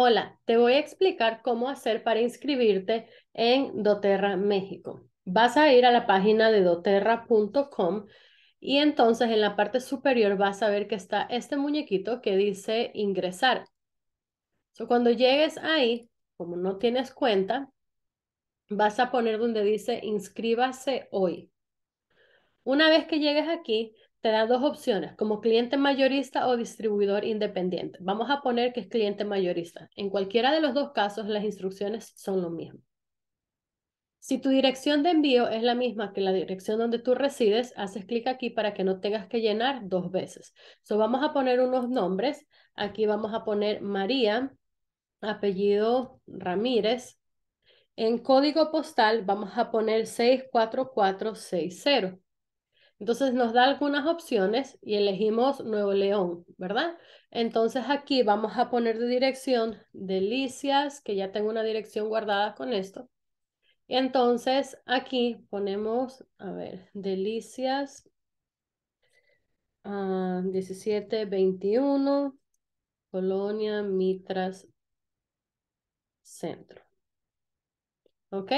Hola, te voy a explicar cómo hacer para inscribirte en doTERRA México. Vas a ir a la página de doterra.com y entonces en la parte superior vas a ver que está este muñequito que dice ingresar. So, cuando llegues ahí, como no tienes cuenta, vas a poner donde dice inscríbase hoy. Una vez que llegues aquí, te da dos opciones, como cliente mayorista o distribuidor independiente. Vamos a poner que es cliente mayorista. En cualquiera de los dos casos, las instrucciones son lo mismo. Si tu dirección de envío es la misma que la dirección donde tú resides, haces clic aquí para que no tengas que llenar dos veces. So, vamos a poner unos nombres. Aquí vamos a poner María, apellido Ramírez. En código postal vamos a poner 64460. Entonces nos da algunas opciones y elegimos Nuevo León, ¿verdad? Entonces aquí vamos a poner de dirección Delicias, que ya tengo una dirección guardada con esto. entonces aquí ponemos, a ver, Delicias 1721, ah, Colonia Mitras Centro. ¿Ok?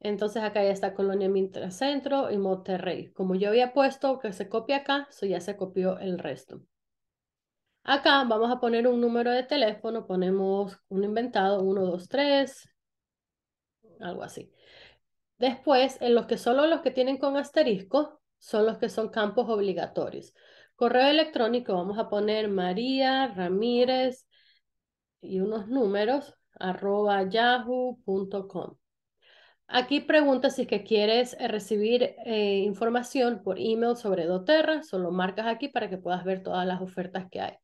Entonces acá ya está Colonia Mintra Centro y Monterrey. Como yo había puesto que se copia acá, so ya se copió el resto. Acá vamos a poner un número de teléfono, ponemos un inventado, 123, algo así. Después, en los que solo los que tienen con asterisco son los que son campos obligatorios. Correo electrónico, vamos a poner María Ramírez y unos números, arroba yahoo.com. Aquí pregunta si es que quieres eh, recibir eh, información por email sobre doTERRA, solo marcas aquí para que puedas ver todas las ofertas que hay.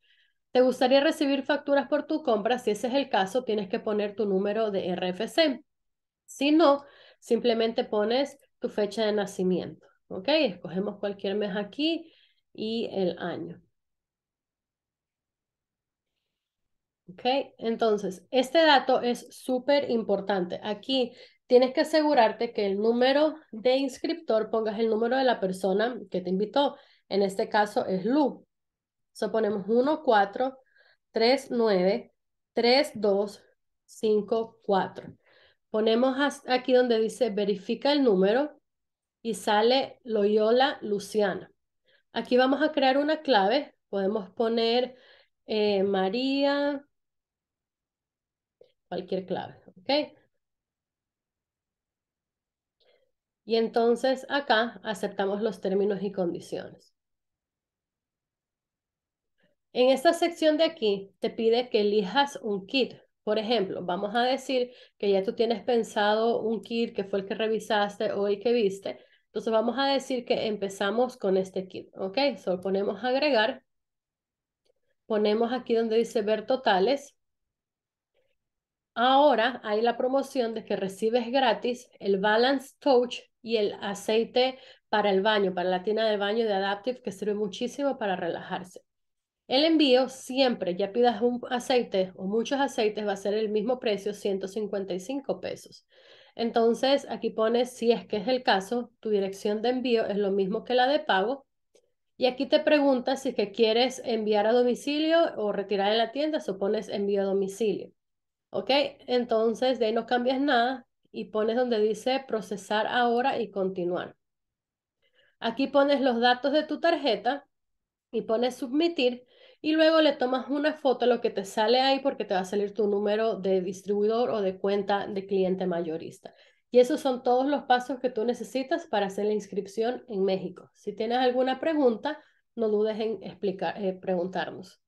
¿Te gustaría recibir facturas por tu compra? Si ese es el caso, tienes que poner tu número de RFC. Si no, simplemente pones tu fecha de nacimiento. ¿Ok? Escogemos cualquier mes aquí y el año. ¿Ok? Entonces, este dato es súper importante. Aquí tienes que asegurarte que el número de inscriptor pongas el número de la persona que te invitó. En este caso es Lu. So ponemos 14393254. Ponemos aquí donde dice verifica el número y sale Loyola Luciana. Aquí vamos a crear una clave. Podemos poner eh, María, cualquier clave, ¿ok? Y entonces acá aceptamos los términos y condiciones. En esta sección de aquí te pide que elijas un kit. Por ejemplo, vamos a decir que ya tú tienes pensado un kit que fue el que revisaste o el que viste. Entonces vamos a decir que empezamos con este kit, ¿ok? solo ponemos agregar, ponemos aquí donde dice ver totales. Ahora hay la promoción de que recibes gratis el Balance Touch y el aceite para el baño, para la tina de baño de Adaptive, que sirve muchísimo para relajarse. El envío siempre, ya pidas un aceite o muchos aceites, va a ser el mismo precio, 155 pesos. Entonces, aquí pones, si es que es el caso, tu dirección de envío es lo mismo que la de pago. Y aquí te pregunta si es que quieres enviar a domicilio o retirar de la tienda, supones envío a domicilio. ¿Ok? Entonces, de ahí no cambias nada, y pones donde dice procesar ahora y continuar. Aquí pones los datos de tu tarjeta y pones submitir y luego le tomas una foto, lo que te sale ahí porque te va a salir tu número de distribuidor o de cuenta de cliente mayorista. Y esos son todos los pasos que tú necesitas para hacer la inscripción en México. Si tienes alguna pregunta, no dudes en explicar, eh, preguntarnos.